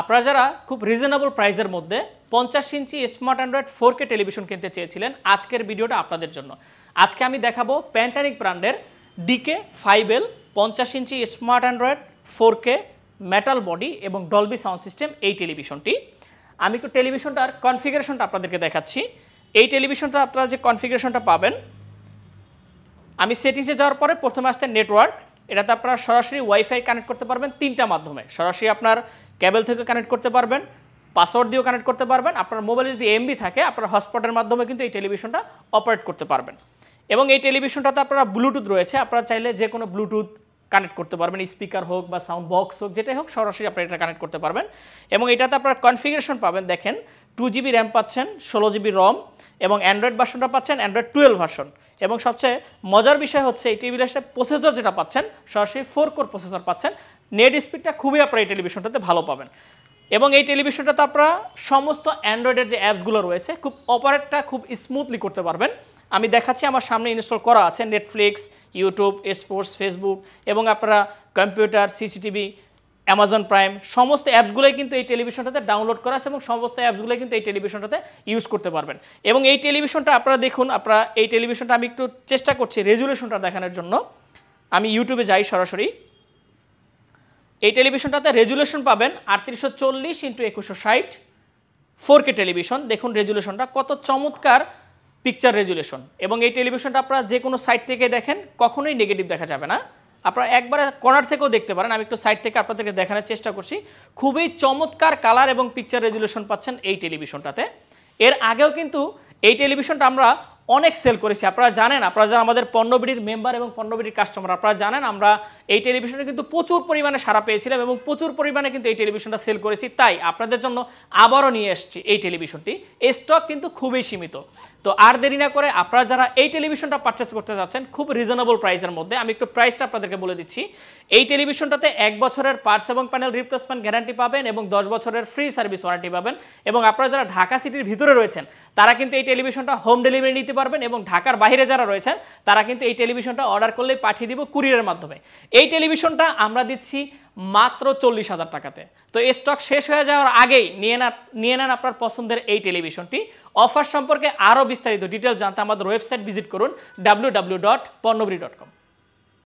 আপনারা যারা খুব রিজনেবল প্রাইসের মধ্যে পঞ্চাশ ইঞ্চি smart Android four K television কিনতে চেয়েছিলেন আজকের ভিডিওটা আপনাদের জন্য আজকে আমি দেখাবো প্যান্টানিক ব্র্যান্ডের ডিকে ফাইভ এল পঞ্চাশ ইঞ্চি smart Android four K metal body এবং ডলবি সাউন্ড সিস্টেম এই টেলিভিশনটি আমি একটু টেলিভিশনটার কনফিগারেশনটা আপনাদেরকে দেখাচ্ছি এই টেলিভিশনটা আপনারা যে কনফিগারেশনটা পাবেন আমি সেটিংসে যাওয়ার পরে প্রথমে আসতে নেটওয়ার্ক এটাতে আপনারা সরাসরি ওয়াইফাই কানেক্ট করতে পারবেন তিনটা মাধ্যমে সরাসরি আপনার ক্যাবেল থেকে কানেক্ট করতে পারবেন পাসওয়ার্ড দিয়েও কানেক্ট করতে পারবেন আপনার মোবাইলে যদি এমবি থাকে আপনার হটস্পটের মাধ্যমে কিন্তু এই টেলিভিশনটা অপারেট করতে পারবেন এবং এই টেলিভিশনটাতে আপনারা ব্লুটুথ রয়েছে আপনারা চাইলে যে কোনো ব্লুটুথ কানেক্ট করতে পারবেন স্পিকার হোক বা সাউন্ড বক্স হোক যেটাই হোক সরাসরি আপনি এটা কানেক্ট করতে পারবেন এবং এটাতে আপনারা কনফিগারেশন পাবেন দেখেন টু জিবি র্যাম পাচ্ছেন ষোলো জিবি রম এবং অ্যান্ড্রয়েড ভার্সনটা পাচ্ছেন অ্যান্ড্রয়েড টুয়েলভ ভার্সন এবং সবচেয়ে মজার বিষয় হচ্ছে এই টিভির সাথে প্রসেসর যেটা পাচ্ছেন সরাসরি ফোর কোর প্রসেসর পাচ্ছেন নেট স্পিডটা খুবই আপনারা এই টেলিভিশনটাতে ভালো পাবেন এবং এই টেলিভিশনটা তো আপনারা সমস্ত অ্যান্ড্রয়েডের যে অ্যাপসগুলো রয়েছে খুব অপারেটটা খুব স্মুথলি করতে পারবেন আমি দেখাচ্ছি আমার সামনে ইনস্টল করা আছে নেটফ্লিক্স ইউটিউব স্পোর্টস ফেসবুক এবং আপনারা কম্পিউটার সিসিটিভি অ্যামাজন প্রাইম সমস্ত অ্যাপসগুলোই কিন্তু এই টেলিভিশনটাতে ডাউনলোড করা আছে এবং সমস্ত অ্যাপসগুলোই কিন্তু এই টেলিভিশনটাতে ইউজ করতে পারবেন এবং এই টেলিভিশনটা আপনারা দেখুন আপনারা এই টেলিভিশনটা আমি একটু চেষ্টা করছি রেজুলেশনটা দেখানোর জন্য আমি ইউটিউবে যাই সরাসরি এই টেলিভিশনটাতে রেজুলেশন পাবেন আটত্রিশশো চল্লিশ ইন্টু একুশশো ষাট ফোর কে টেলিভিশন দেখুন রেজুলেশনটা কত চমৎকার পিকচার রেজুলেশন এবং এই টেলিভিশনটা আপনারা যে কোনো সাইট থেকে দেখেন কখনোই নেগেটিভ দেখা যাবে না আপনারা একবারে কর্নার থেকেও দেখতে পারেন আমি একটু সাইড থেকে আপনাদেরকে দেখানোর চেষ্টা করছি খুবই চমৎকার কালার এবং পিকচার রেজুলেশন পাচ্ছেন এই টেলিভিশনটাতে এর আগেও কিন্তু এই টেলিভিশনটা আমরা অনেক সেল করেছি আপনারা জানেন আপনারা যারা আমাদের পণ্যবিড়ির মেম্বার এবং পণ্যবিড়ির কাস্টমার আপনারা জানেন আমরা এই টেলিভিশনে কিন্তু প্রচুর পরিমাণে সারা পেয়েছিলাম এবং প্রচুর পরিমাণে কিন্তু এই টেলিভিশনটা সেল করেছি তাই আপনাদের জন্য আবারও নিয়ে এসছি এই টেলিভিশনটি স্টক কিন্তু খুবই সীমিত তো আর দেরি না করে আপনারা যারা এই টেলিভিশনটা পারচেস করতে যাচ্ছেন খুব রিজনেবল প্রাইসের মধ্যে আমি একটু প্রাইসটা আপনাদেরকে বলে দিচ্ছি এই টেলিভিশনটাতে এক বছরের পার্টস এবং প্যানেল রিপ্লেসমেন্ট গ্যারান্টি পাবেন এবং দশ বছরের ফ্রি সার্ভিস ওয়ারেন্টি পাবেন এবং আপনারা যারা ঢাকা সিটির ভিতরে রয়েছেন তারা কিন্তু এই টেলিভিশনটা হোম ডেলিভারি নিতে পারবেন এবং ঢাকার বাইরে যারা রয়েছেন তারা কিন্তু এই টেলিভিশনটা অর্ডার করলেই পাঠিয়ে দিব কুরিয়ারের মাধ্যমে এই টেলিভিশনটা আমরা দিচ্ছি মাত্র চল্লিশ হাজার টাকাতে তো স্টক শেষ হয়ে যাওয়ার আগেই নিয়ে না নিয়ে নেন আপনার পছন্দের এই টেলিভিশনটি অফার সম্পর্কে আরও বিস্তারিত ডিটেল জানতে আমাদের ওয়েবসাইট ভিজিট করুন ডাব্লিউ ডাব্লিউ ডট পণ্যবরী ডট কম